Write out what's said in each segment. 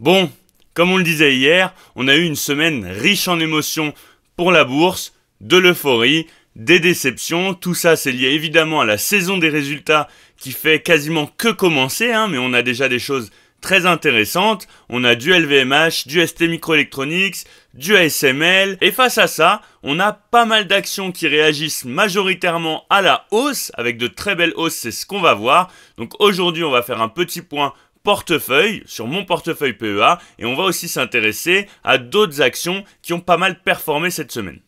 Bon, comme on le disait hier, on a eu une semaine riche en émotions pour la bourse, de l'euphorie, des déceptions, tout ça c'est lié évidemment à la saison des résultats qui fait quasiment que commencer, hein, mais on a déjà des choses très intéressantes, on a du LVMH, du ST Microelectronics, du ASML, et face à ça, on a pas mal d'actions qui réagissent majoritairement à la hausse, avec de très belles hausses, c'est ce qu'on va voir, donc aujourd'hui on va faire un petit point portefeuille, sur mon portefeuille PEA, et on va aussi s'intéresser à d'autres actions qui ont pas mal performé cette semaine.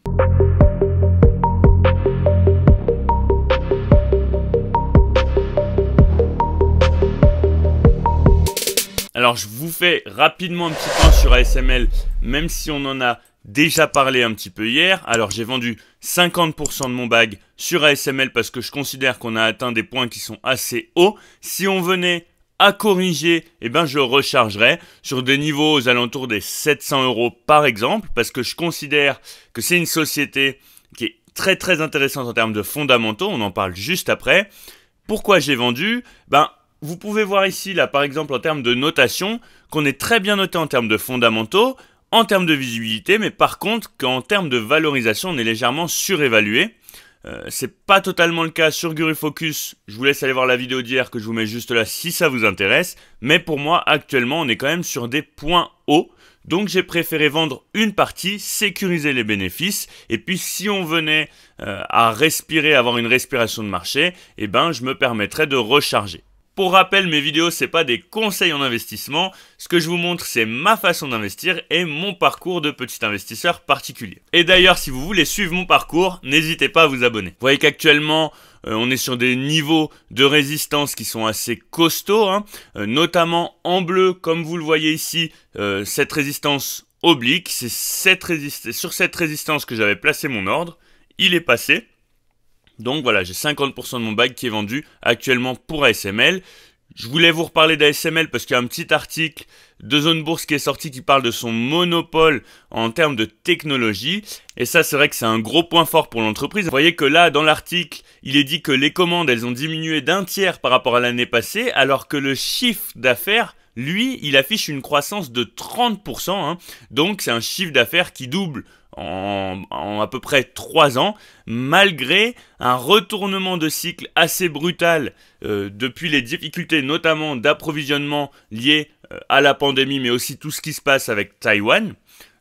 Alors je vous fais rapidement un petit point sur ASML, même si on en a déjà parlé un petit peu hier. Alors j'ai vendu 50% de mon bag sur ASML parce que je considère qu'on a atteint des points qui sont assez hauts. Si on venait à corriger, eh ben je rechargerai sur des niveaux aux alentours des 700 euros par exemple, parce que je considère que c'est une société qui est très très intéressante en termes de fondamentaux, on en parle juste après. Pourquoi j'ai vendu Ben vous pouvez voir ici là par exemple en termes de notation qu'on est très bien noté en termes de fondamentaux, en termes de visibilité, mais par contre qu'en termes de valorisation on est légèrement surévalué. Euh, c'est pas totalement le cas sur Guru Focus. Je vous laisse aller voir la vidéo d'hier que je vous mets juste là si ça vous intéresse. Mais pour moi, actuellement, on est quand même sur des points hauts. Donc j'ai préféré vendre une partie, sécuriser les bénéfices, et puis si on venait euh, à respirer, avoir une respiration de marché, eh ben je me permettrais de recharger. Pour rappel, mes vidéos, ce c'est pas des conseils en investissement. Ce que je vous montre, c'est ma façon d'investir et mon parcours de petit investisseur particulier. Et d'ailleurs, si vous voulez suivre mon parcours, n'hésitez pas à vous abonner. Vous voyez qu'actuellement, euh, on est sur des niveaux de résistance qui sont assez costauds, hein. euh, notamment en bleu, comme vous le voyez ici, euh, cette résistance oblique. C'est sur cette résistance que j'avais placé mon ordre. Il est passé. Donc voilà, j'ai 50% de mon bague qui est vendu actuellement pour ASML. Je voulais vous reparler d'ASML parce qu'il y a un petit article de Zone Bourse qui est sorti qui parle de son monopole en termes de technologie. Et ça, c'est vrai que c'est un gros point fort pour l'entreprise. Vous voyez que là, dans l'article, il est dit que les commandes, elles ont diminué d'un tiers par rapport à l'année passée, alors que le chiffre d'affaires, lui, il affiche une croissance de 30%. Hein. Donc, c'est un chiffre d'affaires qui double en, à peu près trois ans, malgré un retournement de cycle assez brutal euh, depuis les difficultés notamment d'approvisionnement liées euh, à la pandémie, mais aussi tout ce qui se passe avec Taïwan.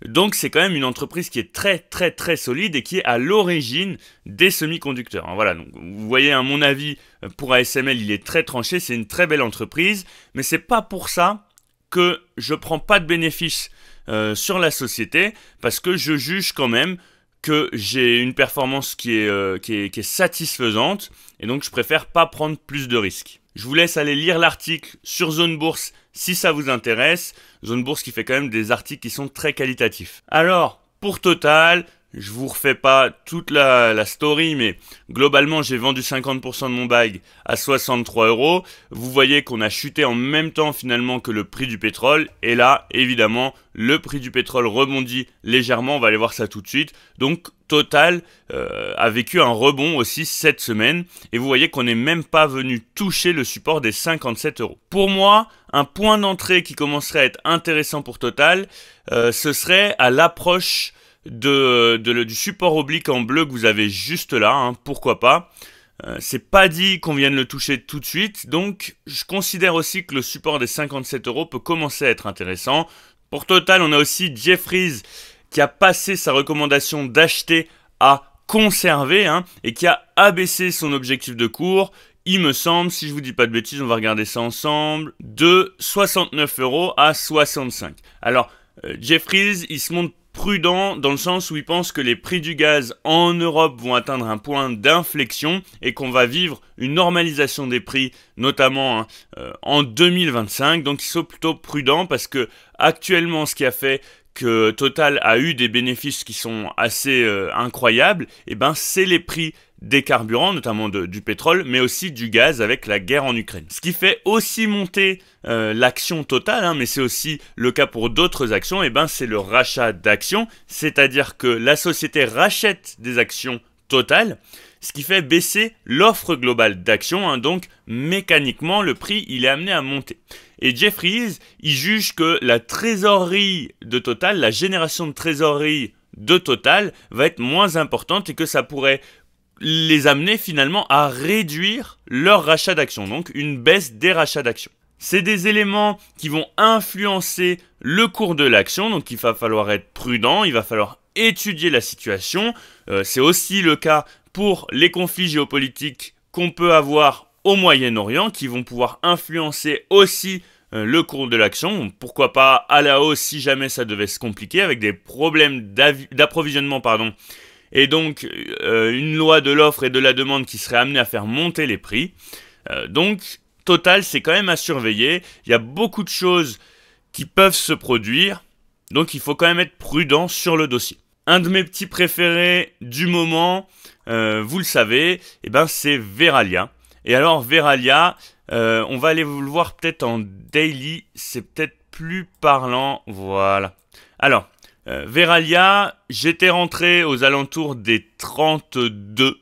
Donc c'est quand même une entreprise qui est très très très solide et qui est à l'origine des semi-conducteurs. Hein. Voilà, donc vous voyez à mon avis pour ASML il est très tranché, c'est une très belle entreprise, mais c'est pas pour ça que je prends pas de bénéfices euh, sur la société parce que je juge quand même que j'ai une performance qui est, euh, qui est, qui est satisfaisante et donc je préfère pas prendre plus de risques. Je vous laisse aller lire l'article sur Zone Bourse si ça vous intéresse. Zone Bourse qui fait quand même des articles qui sont très qualitatifs. Alors, pour Total, je vous refais pas toute la, la story, mais globalement, j'ai vendu 50% de mon bag à 63 euros. Vous voyez qu'on a chuté en même temps finalement que le prix du pétrole. Et là, évidemment, le prix du pétrole rebondit légèrement. On va aller voir ça tout de suite. Donc, Total euh, a vécu un rebond aussi cette semaine et vous voyez qu'on n'est même pas venu toucher le support des 57 euros. Pour moi, un point d'entrée qui commencerait à être intéressant pour Total, euh, ce serait à l'approche de, du support oblique en bleu que vous avez juste là, hein, pourquoi pas. Euh, c'est pas dit qu'on vienne le toucher tout de suite, donc je considère aussi que le support des 57 euros peut commencer à être intéressant. Pour Total, on a aussi Jeffries qui a passé sa recommandation d'acheter à conserver hein, et qui a abaissé son objectif de cours. Il me semble, si je vous dis pas de bêtises, on va regarder ça ensemble, de 69 euros à 65. Alors, euh, Jeffries, il se monte prudent dans le sens où il pense que les prix du gaz en Europe vont atteindre un point d'inflexion et qu'on va vivre une normalisation des prix, notamment hein, euh, en 2025. Donc ils sont plutôt prudents parce que actuellement, ce qui a fait que Total a eu des bénéfices qui sont assez euh, incroyables, et eh ben c'est les prix des carburants, notamment du pétrole, mais aussi du gaz avec la guerre en Ukraine. Ce qui fait aussi monter euh, l'action totale, hein, mais c'est aussi le cas pour d'autres actions, et ben c'est le rachat d'actions, c'est-à-dire que la société rachète des actions totales, ce qui fait baisser l'offre globale d'actions, hein. donc mécaniquement le prix il est amené à monter. Et Jeffries, il juge que la trésorerie de Total, la génération de trésorerie de Total va être moins importante et que ça pourrait les amener finalement à réduire leur rachat d'actions, donc une baisse des rachats d'actions. C'est des éléments qui vont influencer le cours de l'action, donc il va falloir être prudent, il va falloir étudier la situation. Euh, c'est aussi le cas pour les conflits géopolitiques qu'on peut avoir au Moyen-Orient, qui vont pouvoir influencer aussi euh, le cours de l'action, pourquoi pas à la hausse si jamais ça devait se compliquer avec des problèmes d'approvisionnement pardon, et donc euh, une loi de l'offre et de la demande qui serait amenée à faire monter les prix. Euh, donc, total, c'est quand même à surveiller. Il y a beaucoup de choses qui peuvent se produire, donc il faut quand même être prudent sur le dossier. Un de mes petits préférés du moment, euh, vous le savez, eh ben, c'est Veralia. Et alors Veralia, on va aller vous le voir peut-être en daily, c'est peut-être plus parlant, voilà. Alors, euh, Veralia, j'étais rentré aux alentours des 32.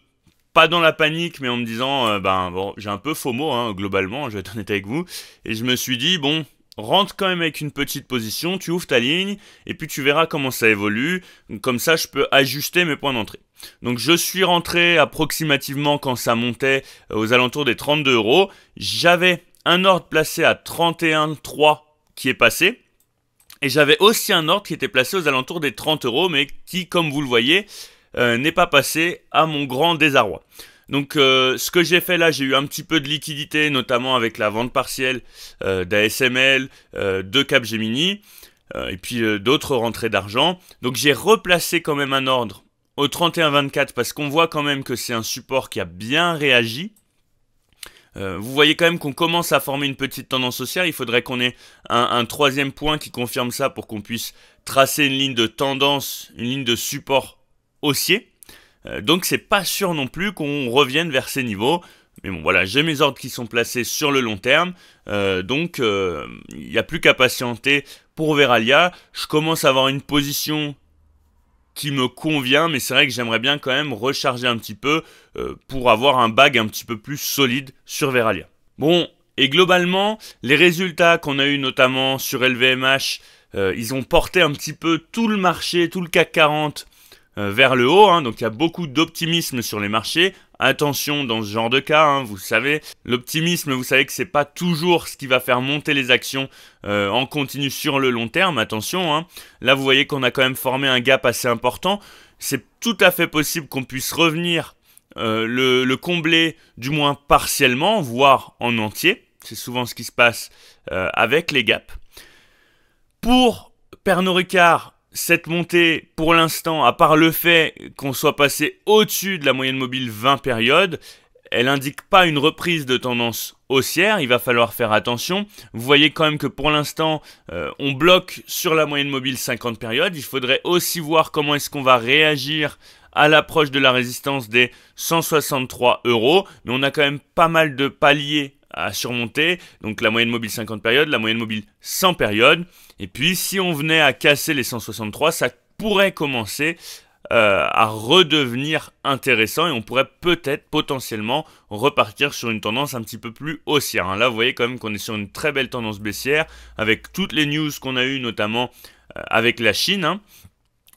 Pas dans la panique, mais en me disant, euh, ben, bon, j'ai un peu FOMO, hein, globalement, je vais être honnête avec vous. Et je me suis dit, bon, rentre quand même avec une petite position, tu ouvres ta ligne, et puis tu verras comment ça évolue. Comme ça, je peux ajuster mes points d'entrée. Donc je suis rentré approximativement quand ça montait euh, aux alentours des 32 euros. J'avais un ordre placé à 31,3 qui est passé. Et j'avais aussi un ordre qui était placé aux alentours des 30 euros, mais qui, comme vous le voyez, euh, n'est pas passé à mon grand désarroi. Donc euh, ce que j'ai fait là, j'ai eu un petit peu de liquidité, notamment avec la vente partielle euh, d'ASML, de Capgemini, et puis d'autres rentrées d'argent. Donc j'ai replacé quand même un ordre au 31-24 parce qu'on voit quand même que c'est un support qui a bien réagi. Euh, vous voyez quand même qu'on commence à former une petite tendance haussière. Il faudrait qu'on ait un, troisième point qui confirme ça pour qu'on puisse tracer une ligne de tendance, une ligne de support haussier. Euh, donc c'est pas sûr non plus qu'on revienne vers ces niveaux. Mais bon voilà, j'ai mes ordres qui sont placés sur le long terme. Euh, donc il n'y a plus qu'à patienter pour Veralia. Je commence à avoir une position qui me convient, mais c'est vrai que j'aimerais bien quand même recharger un petit peu euh, pour avoir un bag un petit peu plus solide sur Veralia. Bon, et globalement, les résultats qu'on a eu notamment sur LVMH, euh, ils ont porté un petit peu tout le marché, tout le CAC 40 euh, vers le haut, hein. donc il y a beaucoup d'optimisme sur les marchés, Attention dans ce genre de cas, hein, vous savez, l'optimisme, vous savez que c'est pas toujours ce qui va faire monter les actions euh, en continu sur le long terme. Attention, hein. là vous voyez qu'on a quand même formé un gap assez important. C'est tout à fait possible qu'on puisse revenir euh, le, combler, du moins partiellement, voire en entier. C'est souvent ce qui se passe euh, avec les gaps. Pour Pernod Ricard, cette montée, pour l'instant, à part le fait qu'on soit passé au-dessus de la moyenne mobile 20 périodes, elle n'indique pas une reprise de tendance haussière, il va falloir faire attention. Vous voyez quand même que pour l'instant, euh, on bloque sur la moyenne mobile 50 périodes. Il faudrait aussi voir comment est-ce qu'on va réagir à l'approche de la résistance des 163 euros. Mais on a quand même pas mal de paliers à surmonter. Donc la moyenne mobile 50 périodes, la moyenne mobile 100 périodes. Et puis, si on venait à casser les 163, ça pourrait commencer euh, à redevenir intéressant et on pourrait peut-être potentiellement repartir sur une tendance un petit peu plus haussière. Hein. Là, vous voyez quand même qu'on est sur une très belle tendance baissière avec toutes les news qu'on a eues, notamment euh, avec la Chine. Hein.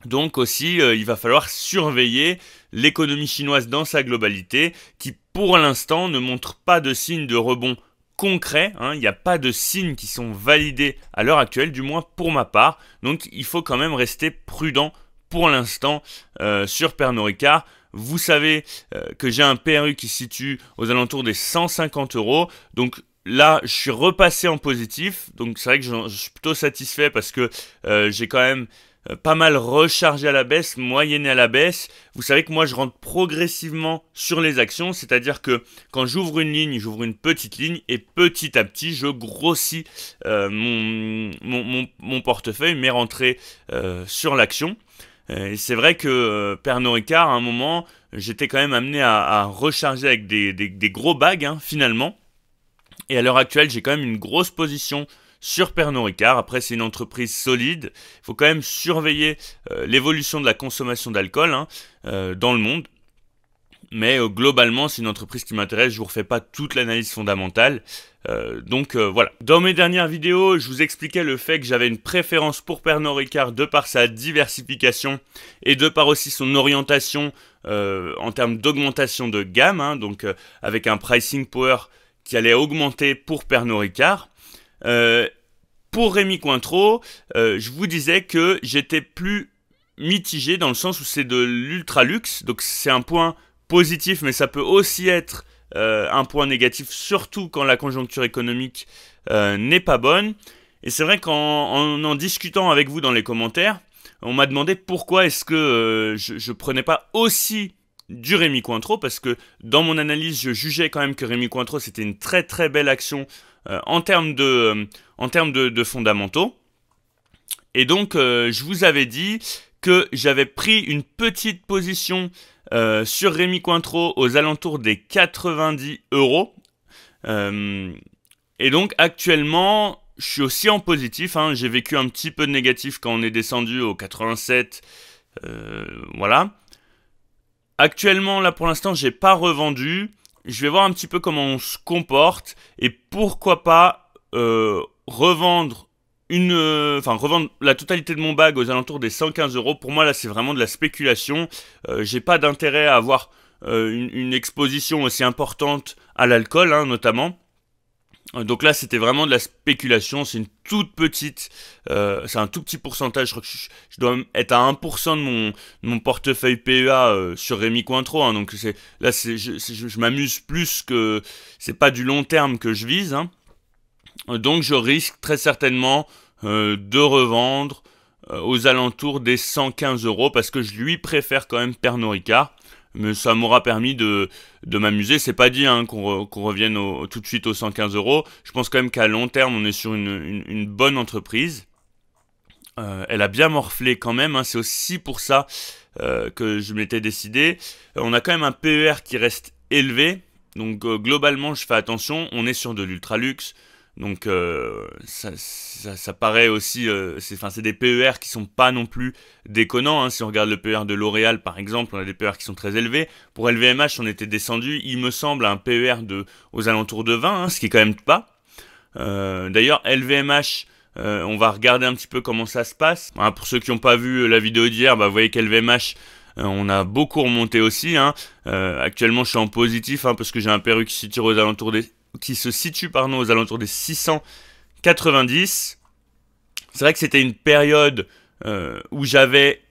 Donc aussi, euh, il va falloir surveiller l'économie chinoise dans sa globalité qui, pour l'instant, ne montre pas de signe de rebond concret, hein, il n'y a pas de signes qui sont validés à l'heure actuelle, du moins pour ma part, donc il faut quand même rester prudent pour l'instant euh, sur Pernod Vous savez euh, que j'ai un PRU qui se situe aux alentours des 150 euros, donc là je suis repassé en positif, donc c'est vrai que je, suis plutôt satisfait parce que euh, j'ai quand même euh, pas mal rechargé à la baisse, moyenné à la baisse. Vous savez que moi je rentre progressivement sur les actions, c'est-à-dire que quand j'ouvre une ligne, j'ouvre une petite ligne et petit à petit je grossis euh, mon, mon, portefeuille, mes rentrées euh, sur l'action. Et c'est vrai que Pernod Ricard, à un moment, j'étais quand même amené à, recharger avec des, gros bagues, hein, finalement. Et à l'heure actuelle, j'ai quand même une grosse position sur Pernod Ricard. Après, c'est une entreprise solide. Il faut quand même surveiller euh, l'évolution de la consommation d'alcool hein, euh, dans le monde. Mais euh, globalement, c'est une entreprise qui m'intéresse. Je ne vous refais pas toute l'analyse fondamentale. donc voilà. Dans mes dernières vidéos, je vous expliquais le fait que j'avais une préférence pour Pernod Ricard de par sa diversification et de par aussi son orientation en termes d'augmentation de gamme. Hein, donc avec un pricing power qui allait augmenter pour Pernod Ricard. Euh, pour Rémi Cointreau, euh, je vous disais que j'étais plus mitigé dans le sens où c'est de l'ultra luxe, donc c'est un point positif, mais ça peut aussi être euh, un point négatif, surtout quand la conjoncture économique n'est pas bonne. Et c'est vrai qu'en en, discutant avec vous dans les commentaires, on m'a demandé pourquoi est-ce que je ne prenais pas aussi du Rémi Cointreau parce que dans mon analyse, je jugeais quand même que Rémi Cointreau c'était une très très belle action euh, en termes de, euh, en termes de, fondamentaux. Et donc, euh, je vous avais dit que j'avais pris une petite position sur Rémi Cointreau aux alentours des 90 euros. et donc, actuellement, je suis aussi en positif. Hein. J'ai vécu un petit peu de négatif quand on est descendu aux 87. voilà. Actuellement, là pour l'instant, j'ai pas revendu. Je vais voir un petit peu comment on se comporte et pourquoi pas euh, revendre une, euh, enfin revendre la totalité de mon bag aux alentours des 115 euros. Pour moi, là, c'est vraiment de la spéculation. Euh, j'ai pas d'intérêt à avoir une, exposition aussi importante à l'alcool, hein, notamment. Euh, donc là, c'était vraiment de la spéculation. C'est une toute petite, euh, c'est un tout petit pourcentage. Je crois que je, dois être à 1% de mon, portefeuille PEA euh, sur Rémi Cointreau. Hein. donc là, je, m'amuse plus que c'est pas du long terme que je vise. Hein. Donc je risque très certainement de revendre aux alentours des 115 euros parce que je lui préfère quand même Pernod Ricard mais ça m'aura permis de, m'amuser. C'est pas dit hein, qu'on revienne tout de suite aux 115 euros. Je pense quand même qu'à long terme, on est sur une, bonne entreprise. Euh, elle a bien morflé quand même. Hein. C'est aussi pour ça euh, que je m'étais décidé. On a quand même un PER qui reste élevé. Donc euh, globalement, je fais attention. On est sur de l'ultra donc euh, ça, ça, paraît aussi, euh, c'est des PER qui sont pas non plus déconnants. Hein. Si on regarde le PER de L'Oréal par exemple, on a des PER qui sont très élevés. Pour LVMH, on était descendu, il me semble, à un PER de, aux alentours de 20, hein, ce qui est quand même pas. Euh, d'ailleurs, LVMH, euh, on va regarder un petit peu comment ça se passe. pour ceux qui n'ont pas vu la vidéo d'hier, bah, vous voyez qu'LVMH on a beaucoup remonté aussi. Hein. actuellement, je suis en positif parce que j'ai un PER qui se tire aux alentours des qui se situe pardon, aux alentours des 690. C'est vrai que c'était une période euh, où j'avais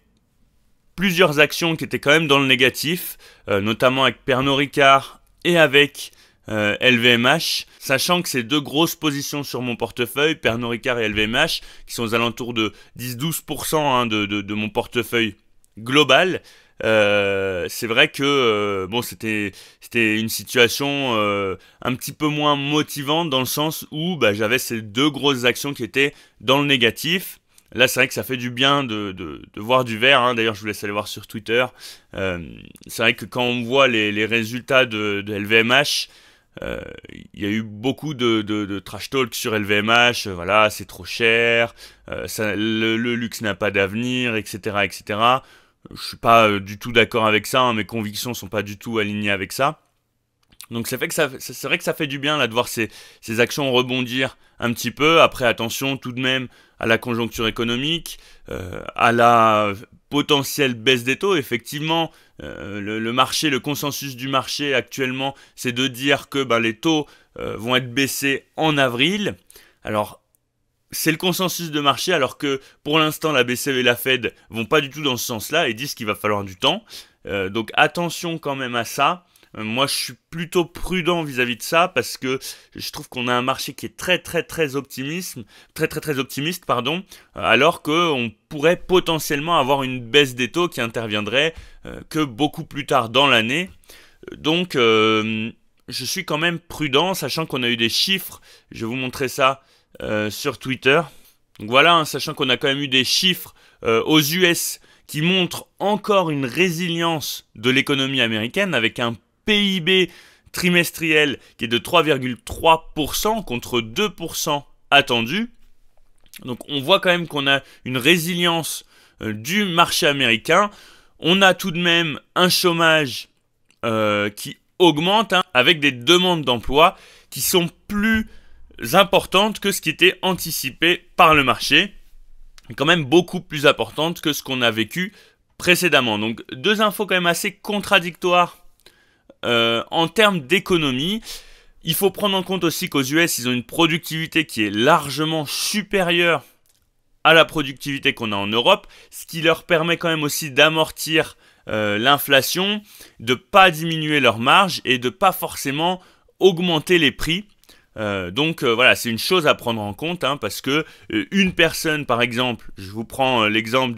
plusieurs actions qui étaient quand même dans le négatif, euh, notamment avec Pernod Ricard et avec LVMH, euh, sachant que ces deux grosses positions sur mon portefeuille, Pernod Ricard et LVMH, qui sont aux alentours de 10-12% hein, de, mon portefeuille global, euh, c'est vrai que euh, bon, c'était c'était une situation euh, un petit peu moins motivante dans le sens où bah, j'avais ces deux grosses actions qui étaient dans le négatif. Là, c'est vrai que ça fait du bien de, de, voir du vert. Hein. D'ailleurs, je vous laisse aller voir sur Twitter. c'est vrai que quand on voit les, résultats de, LVMH, il y a eu beaucoup de, trash talk sur LVMH. voilà, c'est trop cher. le, le, luxe n'a pas d'avenir, etc., etc. Je suis pas euh, du tout d'accord avec ça, hein, mes convictions sont pas du tout alignées avec ça. Donc c'est vrai que ça fait du bien là de voir ces, actions rebondir un petit peu. Après attention tout de même à la conjoncture économique, euh, à la potentielle baisse des taux. Effectivement, euh, le, marché, le consensus du marché actuellement, c'est de dire que bah, les taux vont être baissés en avril. Alors c'est le consensus de marché, alors que pour l'instant, la BCE et la Fed vont pas du tout dans ce sens-là et disent qu'il va falloir du temps. Euh, donc attention quand même à ça. Euh, moi, je suis plutôt prudent vis-à-vis de ça parce que je trouve qu'on a un marché qui est très très très optimiste, très très très optimiste, pardon, alors qu'on pourrait potentiellement avoir une baisse des taux qui interviendrait euh, que beaucoup plus tard dans l'année. Donc, je suis quand même prudent, sachant qu'on a eu des chiffres. Je vais vous montrer ça euh, sur Twitter. Donc voilà, hein, sachant qu'on a quand même eu des chiffres euh, aux US qui montrent encore une résilience de l'économie américaine avec un PIB trimestriel qui est de 3,3% contre 2% attendu. Donc on voit quand même qu'on a une résilience euh, du marché américain. On a tout de même un chômage qui augmente hein, avec des demandes d'emploi qui sont plus importante que ce qui était anticipé par le marché, quand même beaucoup plus importante que ce qu'on a vécu précédemment. Donc deux infos quand même assez contradictoires euh, en termes d'économie. Il faut prendre en compte aussi qu'aux US, ils ont une productivité qui est largement supérieure à la productivité qu'on a en Europe, ce qui leur permet quand même aussi d'amortir euh, l'inflation, de ne pas diminuer leur marge et de ne pas forcément augmenter les prix euh, donc euh, voilà, c'est une chose à prendre en compte hein, parce que euh, une personne, par exemple, je vous prends l'exemple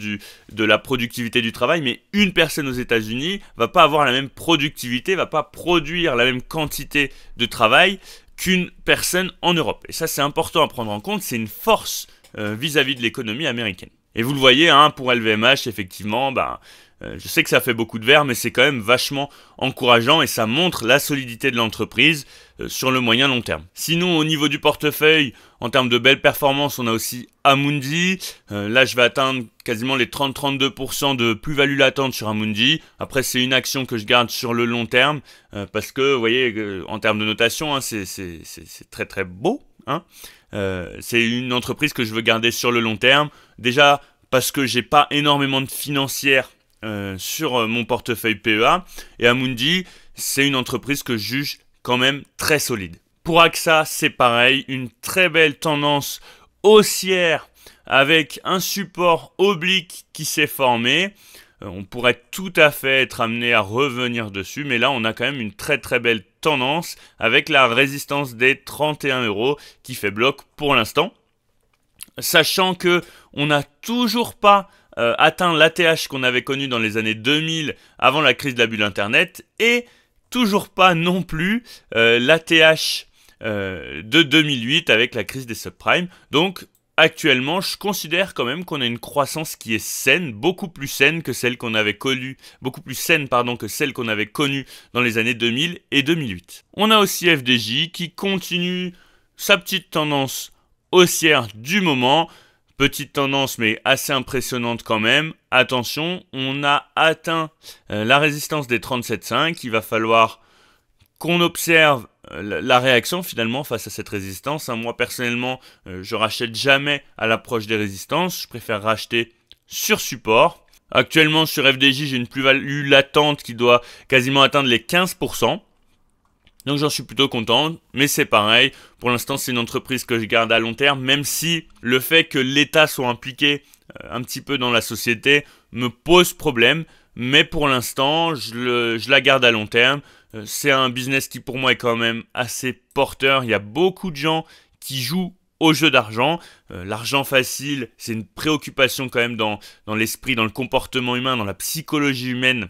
de la productivité du travail, mais une personne aux États-Unis va pas avoir la même productivité, va pas produire la même quantité de travail qu'une personne en Europe. Et ça, c'est important à prendre en compte. C'est une force vis-à-vis de l'économie américaine. Et vous le voyez, hein, pour LVMH, effectivement, bah, euh, je sais que ça fait beaucoup de verre, mais c'est quand même vachement encourageant et ça montre la solidité de l'entreprise euh, sur le moyen long terme. Sinon, au niveau du portefeuille, en termes de belles performances, on a aussi Amundi. Euh, là, je vais atteindre quasiment les 30-32% de plus-value latente sur Amundi. Après, c'est une action que je garde sur le long terme parce que, vous voyez, en termes de notation, hein, c'est très très beau. Hein. c'est une entreprise que je veux garder sur le long terme. Déjà, parce que j'ai pas énormément de financières euh, sur euh, mon portefeuille PEA. Et Amundi, c'est une entreprise que je juge quand même très solide. Pour AXA, c'est pareil, une très belle tendance haussière avec un support oblique qui s'est formé. Euh, on pourrait tout à fait être amené à revenir dessus, mais là on a quand même une très très belle tendance avec la résistance des 31 euros qui fait bloc pour l'instant. Sachant que on n'a toujours pas euh, atteint l'ATH qu'on avait connu dans les années 2000 avant la crise de la bulle Internet et toujours pas non plus euh, l'ATH euh, de 2008 avec la crise des subprimes. Donc actuellement, je considère quand même qu'on a une croissance qui est saine, beaucoup plus saine que celle qu'on avait connue, beaucoup plus saine pardon que celle qu'on avait connue dans les années 2000 et 2008. On a aussi FDJ qui continue sa petite tendance haussière du moment. Petite tendance, mais assez impressionnante quand même. Attention, on a atteint euh, la résistance des 37,5. Il va falloir qu'on observe euh, la réaction finalement face à cette résistance. Hein, moi personnellement, euh, je rachète jamais à l'approche des résistances. Je préfère racheter sur support. Actuellement sur FDJ, j'ai une plus-value latente qui doit quasiment atteindre les 15%. Donc j'en suis plutôt content, mais c'est pareil, pour l'instant c'est une entreprise que je garde à long terme, même si le fait que l'État soit impliqué euh, un petit peu dans la société me pose problème, mais pour l'instant je, je, la garde à long terme. Euh, c'est un business qui pour moi est quand même assez porteur, il y a beaucoup de gens qui jouent au jeu d'argent. Euh, l'argent facile, c'est une préoccupation quand même dans, l'esprit, dans le comportement humain, dans la psychologie humaine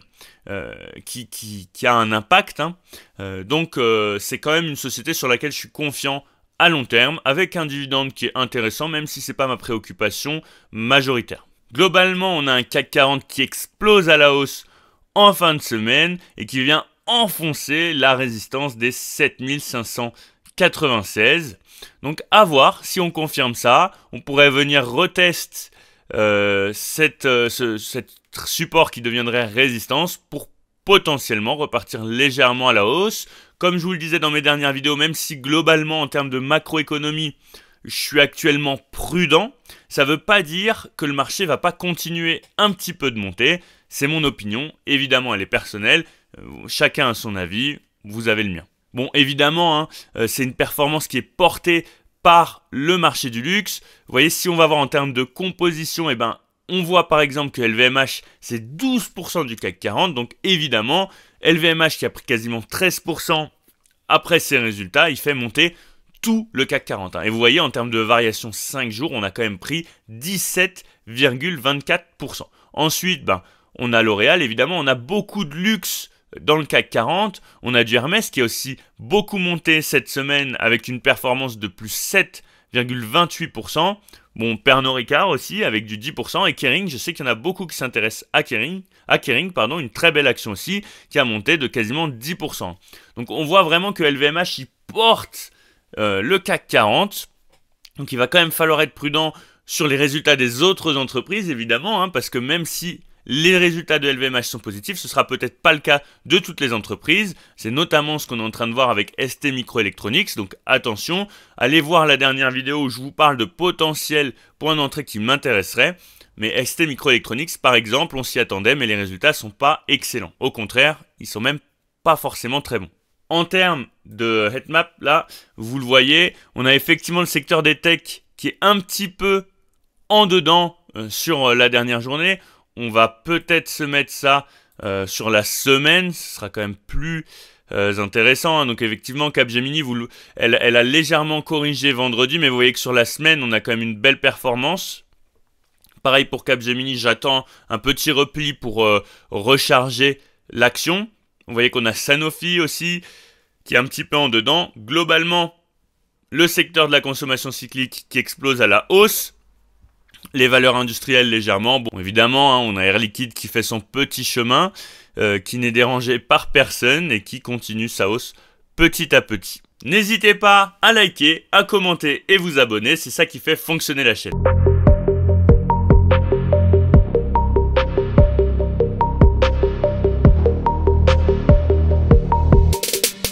euh, qui, qui, a un impact. Hein. Euh, donc c'est quand même une société sur laquelle je suis confiant à long terme, avec un dividende qui est intéressant, même si ce n'est pas ma préoccupation majoritaire. Globalement, on a un CAC 40 qui explose à la hausse en fin de semaine et qui vient enfoncer la résistance des 7500 96. Donc à voir si on confirme ça. On pourrait venir retester euh, cette, euh, ce, support qui deviendrait résistance pour potentiellement repartir légèrement à la hausse. Comme je vous le disais dans mes dernières vidéos, même si globalement en termes de macroéconomie, je suis actuellement prudent, ça ne veut pas dire que le marché va pas continuer un petit peu de monter. C'est mon opinion, évidemment elle est personnelle, euh, chacun a son avis, vous avez le mien. Bon, évidemment, hein, euh, c'est une performance qui est portée par le marché du luxe. Vous voyez, si on va voir en termes de composition, eh ben, on voit par exemple que LVMH, c'est 12% du CAC 40. Donc évidemment, LVMH qui a pris quasiment 13% après ses résultats, il fait monter tout le CAC 40. Hein. Et vous voyez, en termes de variation 5 jours, on a quand même pris 17,24%. Ensuite, ben, on a L'Oréal, évidemment, on a beaucoup de luxe dans le CAC 40, on a du Hermès qui a aussi beaucoup monté cette semaine avec une performance de plus 7,28%. Bon, Pernod Ricard aussi avec du 10% et Kering, je sais qu'il y en a beaucoup qui s'intéressent à Kering, pardon, une très belle action aussi qui a monté de quasiment 10%. Donc on voit vraiment que LVMH y porte euh, le CAC 40. Donc il va quand même falloir être prudent sur les résultats des autres entreprises évidemment, hein, parce que même si les résultats de LVMH sont positifs, ce sera peut-être pas le cas de toutes les entreprises. C'est notamment ce qu'on est en train de voir avec ST Microelectronics, donc attention, allez voir la dernière vidéo où je vous parle de potentiels points d'entrée qui m'intéresseraient. Mais ST Microelectronics, par exemple, on s'y attendait, mais les résultats sont pas excellents. Au contraire, ils sont même pas forcément très bons. En termes de headmap, là, vous le voyez, on a effectivement le secteur des techs qui est un petit peu en dedans euh, sur euh, la dernière journée. On va peut-être se mettre ça euh, sur la semaine, ce sera quand même plus euh, intéressant. Hein. Donc effectivement, Capgemini, vous, elle, a légèrement corrigé vendredi, mais vous voyez que sur la semaine, on a quand même une belle performance. Pareil pour Capgemini, j'attends un petit repli pour euh, recharger l'action. Vous voyez qu'on a Sanofi aussi, qui est un petit peu en dedans. Globalement, le secteur de la consommation cyclique qui explose à la hausse. Les valeurs industrielles légèrement, bon évidemment, hein, on a Air Liquide qui fait son petit chemin, euh, qui n'est dérangé par personne et qui continue sa hausse petit à petit. N'hésitez pas à liker, à commenter et vous abonner, c'est ça qui fait fonctionner la chaîne.